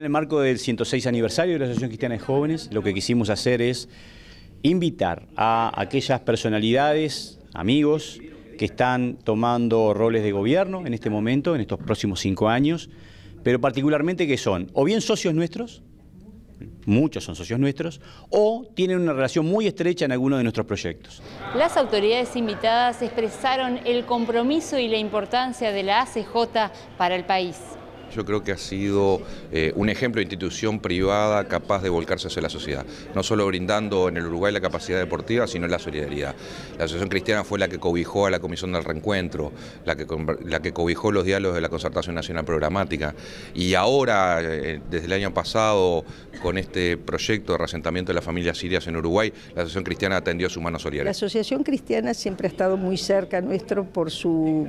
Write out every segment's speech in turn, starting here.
En el marco del 106 aniversario de la Asociación Cristiana de Jóvenes, lo que quisimos hacer es invitar a aquellas personalidades, amigos, que están tomando roles de gobierno en este momento, en estos próximos cinco años, pero particularmente que son o bien socios nuestros, muchos son socios nuestros, o tienen una relación muy estrecha en alguno de nuestros proyectos. Las autoridades invitadas expresaron el compromiso y la importancia de la ACJ para el país. Yo creo que ha sido eh, un ejemplo de institución privada capaz de volcarse hacia la sociedad, no solo brindando en el Uruguay la capacidad deportiva, sino la solidaridad. La Asociación Cristiana fue la que cobijó a la Comisión del Reencuentro, la que, la que cobijó los diálogos de la Concertación Nacional Programática. Y ahora, eh, desde el año pasado, con este proyecto de reasentamiento de las familias sirias en Uruguay, la Asociación Cristiana atendió a su mano solidaria. La Asociación Cristiana siempre ha estado muy cerca nuestro por su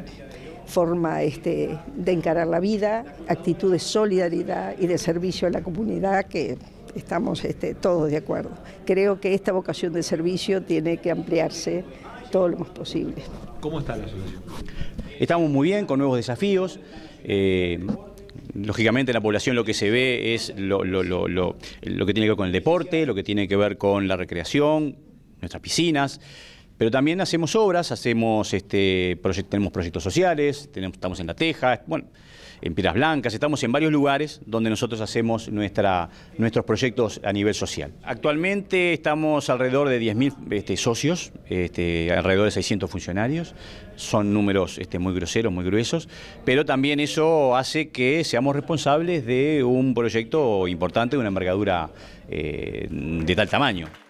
forma este, de encarar la vida, actitud de solidaridad y de servicio a la comunidad que estamos este, todos de acuerdo. Creo que esta vocación de servicio tiene que ampliarse todo lo más posible. ¿Cómo está la asociación? Estamos muy bien, con nuevos desafíos. Eh, lógicamente en la población lo que se ve es lo que tiene que ver con el deporte, lo que tiene que ver con la recreación, nuestras piscinas. Pero también hacemos obras, hacemos este, tenemos proyectos sociales, estamos en La Teja, bueno, en Piedras Blancas, estamos en varios lugares donde nosotros hacemos nuestra, nuestros proyectos a nivel social. Actualmente estamos alrededor de 10.000 este, socios, este, alrededor de 600 funcionarios, son números este, muy groseros, muy gruesos, pero también eso hace que seamos responsables de un proyecto importante, de una envergadura eh, de tal tamaño.